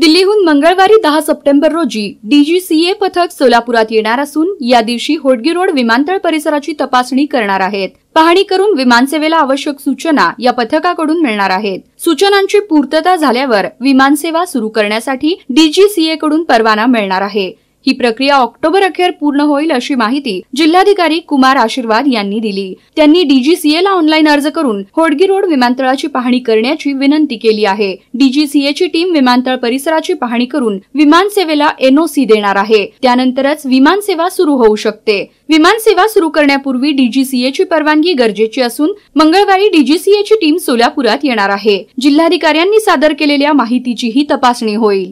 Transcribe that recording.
दिल्लीहून मंगळवारी दहा सप्टेंबर रोजी डीजीसीए पथक सोलापुरात येणार असून या दिवशी होडगी रोड विमानतळ परिसराची तपासणी करणार आहेत पाहणी करून विमानसेवेला आवश्यक सूचना या पथकाकडून मिळणार आहेत सूचनांची पूर्तता झाल्यावर विमानसेवा सुरू करण्यासाठी डीजीसीए कडून परवाना मिळणार आहे ही प्रक्रिया ऑक्टोबर अखेर पूर्ण होईल अशी माहिती जिल्हाधिकारी कुमार आशीर्वाद यांनी दिली त्यांनी डीजीसीए ला ऑनलाईन अर्ज करून होडगी रोड विमानतळाची पाहणी करण्याची विनंती केली आहे डीजीसीए ची टीम विमानतळ परिसराची पाहणी करून विमानसेवेला एनओसी देणार आहे त्यानंतरच विमानसेवा सुरू होऊ शकते विमानसेवा सुरू करण्यापूर्वी डीजीसीए ची परवानगी गरजेची असून मंगळवारी डीजीसीए ची टीम सोलापुरात येणार आहे जिल्हाधिकाऱ्यांनी सादर केलेल्या माहितीचीही तपासणी होईल